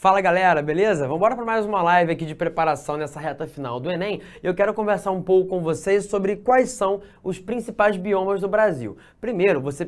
Fala galera, beleza? Vamos para mais uma live aqui de preparação nessa reta final do Enem. Eu quero conversar um pouco com vocês sobre quais são os principais biomas do Brasil. Primeiro, você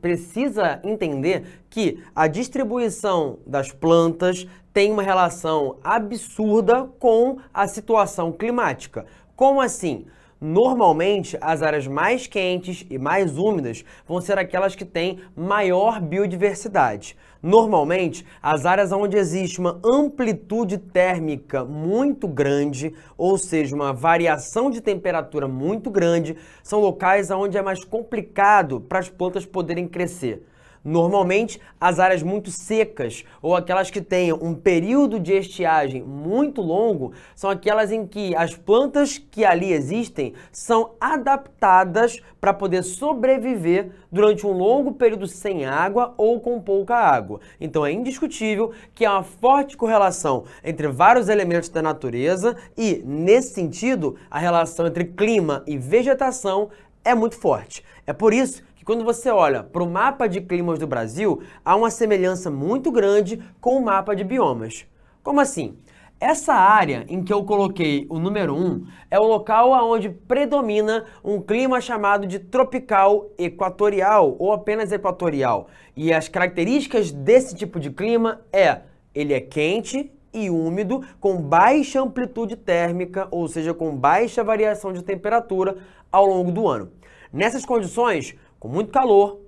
precisa entender que a distribuição das plantas tem uma relação absurda com a situação climática. Como assim? Normalmente, as áreas mais quentes e mais úmidas vão ser aquelas que têm maior biodiversidade. Normalmente, as áreas onde existe uma amplitude térmica muito grande, ou seja, uma variação de temperatura muito grande, são locais onde é mais complicado para as plantas poderem crescer. Normalmente, as áreas muito secas ou aquelas que tenham um período de estiagem muito longo são aquelas em que as plantas que ali existem são adaptadas para poder sobreviver durante um longo período sem água ou com pouca água. Então, é indiscutível que há uma forte correlação entre vários elementos da natureza e, nesse sentido, a relação entre clima e vegetação é muito forte. É por isso que quando você olha para o mapa de climas do Brasil, há uma semelhança muito grande com o mapa de biomas. Como assim? Essa área em que eu coloquei o número 1 é o local onde predomina um clima chamado de tropical equatorial ou apenas equatorial. E as características desse tipo de clima é ele é quente e úmido com baixa amplitude térmica, ou seja, com baixa variação de temperatura ao longo do ano. Nessas condições, com muito calor,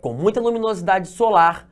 com muita luminosidade solar,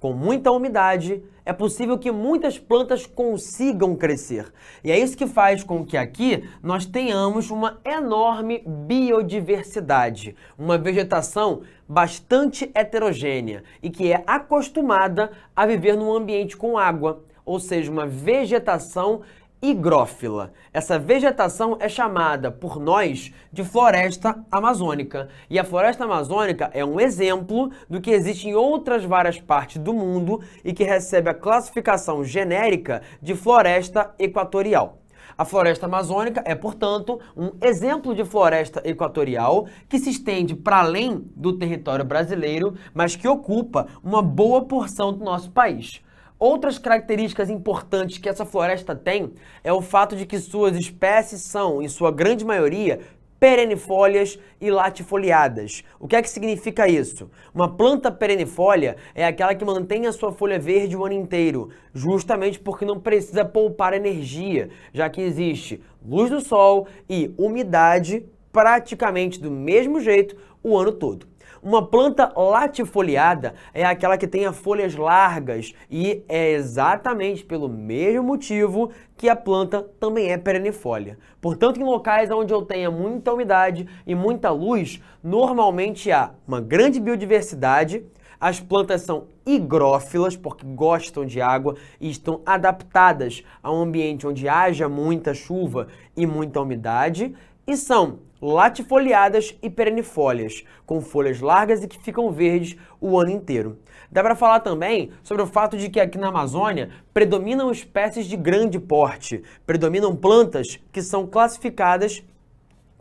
com muita umidade, é possível que muitas plantas consigam crescer. E é isso que faz com que aqui nós tenhamos uma enorme biodiversidade, uma vegetação bastante heterogênea e que é acostumada a viver num ambiente com água ou seja, uma vegetação higrófila. Essa vegetação é chamada por nós de floresta amazônica. E a floresta amazônica é um exemplo do que existe em outras várias partes do mundo e que recebe a classificação genérica de floresta equatorial. A floresta amazônica é, portanto, um exemplo de floresta equatorial que se estende para além do território brasileiro, mas que ocupa uma boa porção do nosso país. Outras características importantes que essa floresta tem é o fato de que suas espécies são, em sua grande maioria, perenifólias e latifoliadas. O que é que significa isso? Uma planta perenifólia é aquela que mantém a sua folha verde o ano inteiro, justamente porque não precisa poupar energia, já que existe luz do sol e umidade praticamente do mesmo jeito o ano todo. Uma planta latifoliada é aquela que as folhas largas e é exatamente pelo mesmo motivo que a planta também é perennifólia. Portanto, em locais onde eu tenha muita umidade e muita luz, normalmente há uma grande biodiversidade, as plantas são higrófilas, porque gostam de água e estão adaptadas a um ambiente onde haja muita chuva e muita umidade, e são latifoliadas e perennifólias, com folhas largas e que ficam verdes o ano inteiro. Dá para falar também sobre o fato de que aqui na Amazônia predominam espécies de grande porte, predominam plantas que são classificadas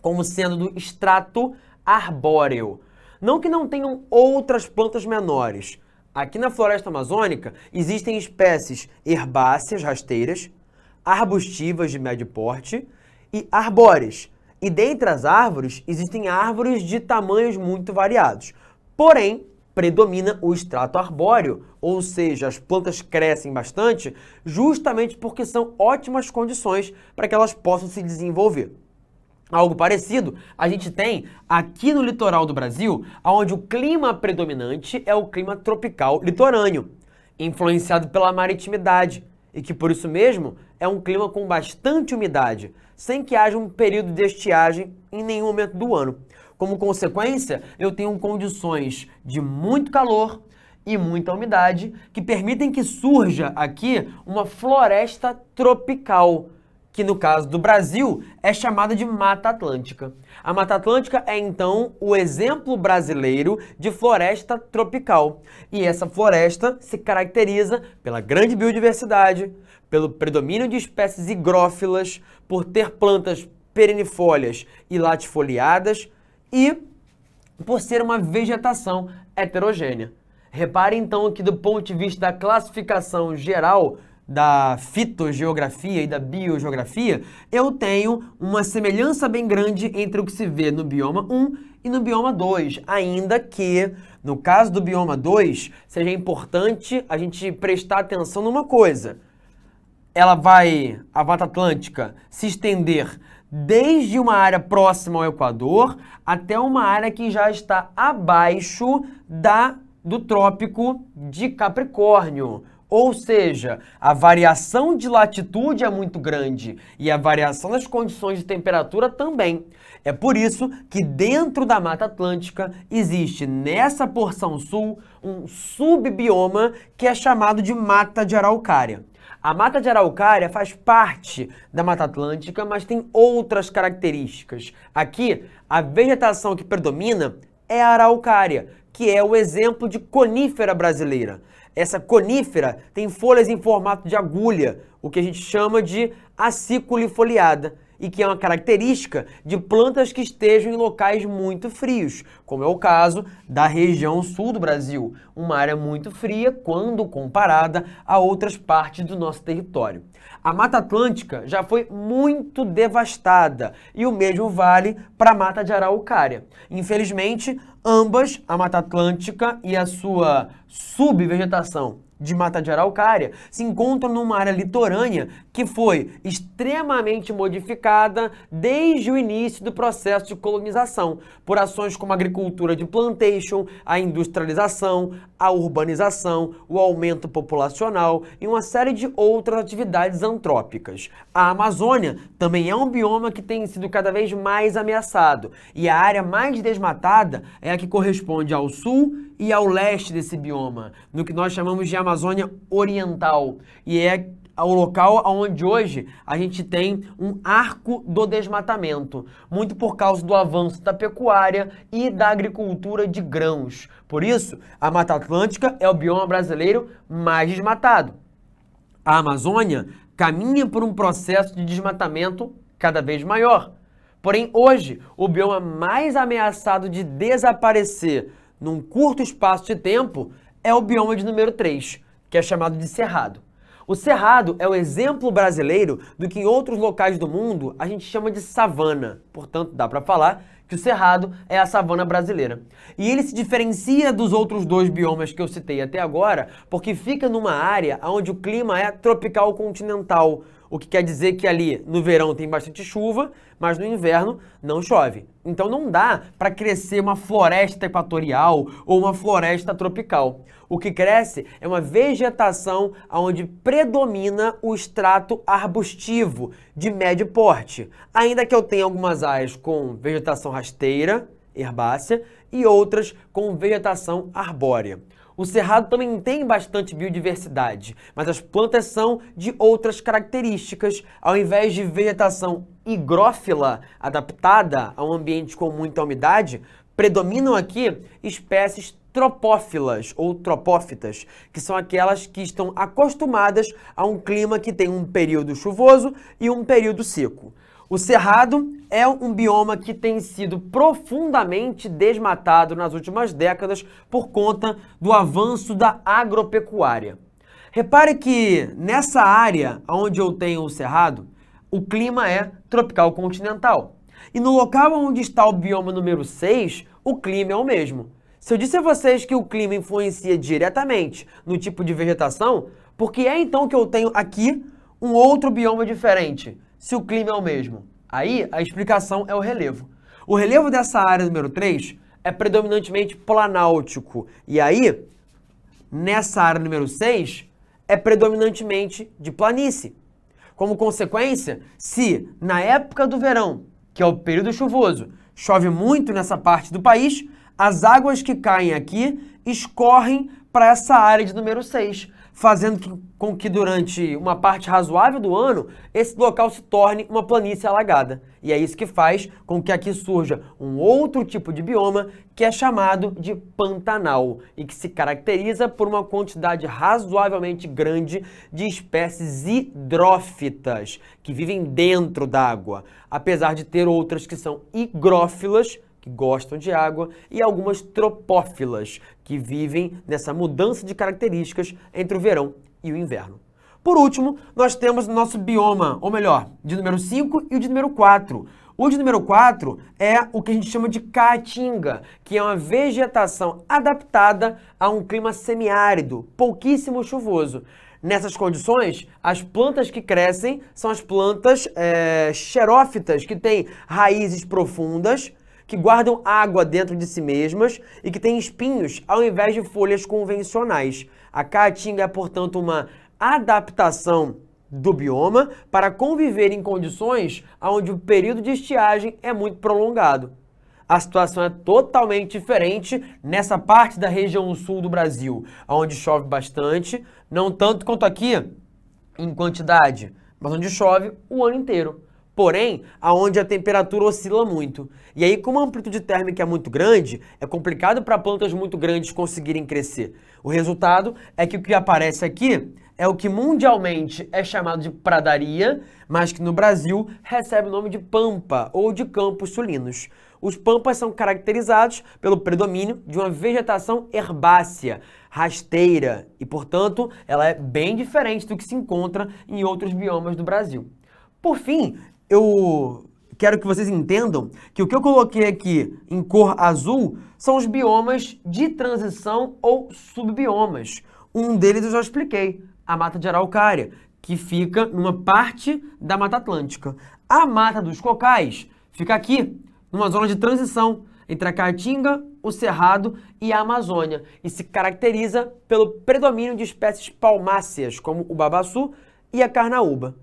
como sendo do extrato arbóreo. Não que não tenham outras plantas menores. Aqui na floresta amazônica existem espécies herbáceas rasteiras, arbustivas de médio porte e arbóreas, e dentre as árvores, existem árvores de tamanhos muito variados. Porém, predomina o extrato arbóreo, ou seja, as plantas crescem bastante justamente porque são ótimas condições para que elas possam se desenvolver. Algo parecido a gente tem aqui no litoral do Brasil, onde o clima predominante é o clima tropical litorâneo, influenciado pela maritimidade e que por isso mesmo é um clima com bastante umidade, sem que haja um período de estiagem em nenhum momento do ano. Como consequência, eu tenho condições de muito calor e muita umidade que permitem que surja aqui uma floresta tropical, que no caso do Brasil é chamada de Mata Atlântica. A Mata Atlântica é então o exemplo brasileiro de floresta tropical. E essa floresta se caracteriza pela grande biodiversidade, pelo predomínio de espécies higrófilas, por ter plantas perennifólias e latifoliadas e por ser uma vegetação heterogênea. Repare então que do ponto de vista da classificação geral da fitogeografia e da biogeografia, eu tenho uma semelhança bem grande entre o que se vê no bioma 1 e no bioma 2, ainda que no caso do bioma 2 seja importante a gente prestar atenção numa coisa. Ela vai, a Mata Atlântica, se estender desde uma área próxima ao Equador até uma área que já está abaixo da do trópico de Capricórnio ou seja, a variação de latitude é muito grande e a variação das condições de temperatura também. É por isso que dentro da Mata Atlântica existe nessa porção sul um subbioma que é chamado de Mata de Araucária. A Mata de Araucária faz parte da Mata Atlântica, mas tem outras características. Aqui, a vegetação que predomina é a araucária, que é o exemplo de conífera brasileira. Essa conífera tem folhas em formato de agulha, o que a gente chama de aciculifoliada foliada, e que é uma característica de plantas que estejam em locais muito frios, como é o caso da região sul do Brasil, uma área muito fria quando comparada a outras partes do nosso território. A Mata Atlântica já foi muito devastada e o mesmo vale para a Mata de Araucária. Infelizmente, ambas, a Mata Atlântica e a sua subvegetação de mata de araucária se encontra numa área litorânea que foi extremamente modificada desde o início do processo de colonização, por ações como a agricultura de plantation, a industrialização, a urbanização, o aumento populacional e uma série de outras atividades antrópicas. A Amazônia também é um bioma que tem sido cada vez mais ameaçado, e a área mais desmatada é a que corresponde ao sul e ao leste desse bioma, no que nós chamamos de Amazônia Oriental. E é o local onde hoje a gente tem um arco do desmatamento, muito por causa do avanço da pecuária e da agricultura de grãos. Por isso, a Mata Atlântica é o bioma brasileiro mais desmatado. A Amazônia caminha por um processo de desmatamento cada vez maior. Porém, hoje, o bioma mais ameaçado de desaparecer num curto espaço de tempo é o bioma de número 3, que é chamado de cerrado. O cerrado é o exemplo brasileiro do que em outros locais do mundo a gente chama de savana. Portanto, dá para falar que o cerrado é a savana brasileira. E ele se diferencia dos outros dois biomas que eu citei até agora, porque fica numa área onde o clima é tropical continental, o que quer dizer que ali no verão tem bastante chuva, mas no inverno não chove. Então não dá para crescer uma floresta equatorial ou uma floresta tropical. O que cresce é uma vegetação onde predomina o extrato arbustivo de médio porte, ainda que eu tenha algumas áreas com vegetação rasteira, herbácea, e outras com vegetação arbórea. O cerrado também tem bastante biodiversidade, mas as plantas são de outras características. Ao invés de vegetação higrófila adaptada a um ambiente com muita umidade, predominam aqui espécies tropófilas ou tropófitas, que são aquelas que estão acostumadas a um clima que tem um período chuvoso e um período seco. O Cerrado é um bioma que tem sido profundamente desmatado nas últimas décadas por conta do avanço da agropecuária. Repare que nessa área onde eu tenho o Cerrado, o clima é tropical continental. E no local onde está o bioma número 6, o clima é o mesmo. Se eu disse a vocês que o clima influencia diretamente no tipo de vegetação, porque é então que eu tenho aqui um outro bioma diferente, se o clima é o mesmo? Aí a explicação é o relevo. O relevo dessa área número 3 é predominantemente planáutico. E aí, nessa área número 6, é predominantemente de planície. Como consequência, se na época do verão, que é o período chuvoso, chove muito nessa parte do país, as águas que caem aqui escorrem para essa área de número 6, fazendo com que durante uma parte razoável do ano esse local se torne uma planície alagada. E é isso que faz com que aqui surja um outro tipo de bioma que é chamado de pantanal e que se caracteriza por uma quantidade razoavelmente grande de espécies hidrófitas que vivem dentro da água, apesar de ter outras que são higrófilas que gostam de água, e algumas tropófilas, que vivem nessa mudança de características entre o verão e o inverno. Por último, nós temos nosso bioma, ou melhor, de número 5 e o de número 4. O de número 4 é o que a gente chama de caatinga, que é uma vegetação adaptada a um clima semiárido, pouquíssimo chuvoso. Nessas condições, as plantas que crescem são as plantas é, xerófitas, que têm raízes profundas, que guardam água dentro de si mesmas e que têm espinhos ao invés de folhas convencionais. A caatinga é, portanto, uma adaptação do bioma para conviver em condições onde o período de estiagem é muito prolongado. A situação é totalmente diferente nessa parte da região sul do Brasil, onde chove bastante, não tanto quanto aqui em quantidade, mas onde chove o ano inteiro porém, aonde a temperatura oscila muito. E aí, como a amplitude térmica é muito grande, é complicado para plantas muito grandes conseguirem crescer. O resultado é que o que aparece aqui é o que mundialmente é chamado de pradaria, mas que no Brasil recebe o nome de pampa ou de campos sulinos. Os pampas são caracterizados pelo predomínio de uma vegetação herbácea, rasteira, e portanto ela é bem diferente do que se encontra em outros biomas do Brasil. Por fim, eu quero que vocês entendam que o que eu coloquei aqui em cor azul são os biomas de transição ou subbiomas. Um deles eu já expliquei, a Mata de Araucária, que fica numa parte da Mata Atlântica. A Mata dos Cocais fica aqui, numa zona de transição entre a Caatinga, o Cerrado e a Amazônia e se caracteriza pelo predomínio de espécies palmáceas, como o babaçu e a carnaúba.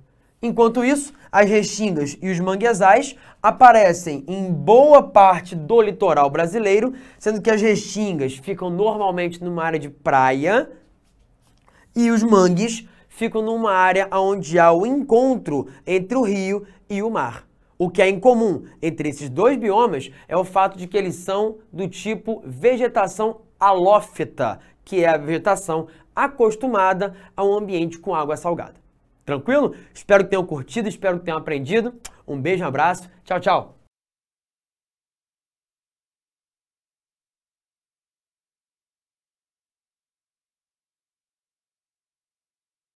Enquanto isso, as restingas e os manguezais aparecem em boa parte do litoral brasileiro, sendo que as restingas ficam normalmente numa área de praia e os mangues ficam numa área onde há o encontro entre o rio e o mar. O que é em comum entre esses dois biomas é o fato de que eles são do tipo vegetação halófita, que é a vegetação acostumada a um ambiente com água salgada. Tranquilo? Espero que tenham curtido, espero que tenham aprendido. Um beijo, um abraço. Tchau, tchau.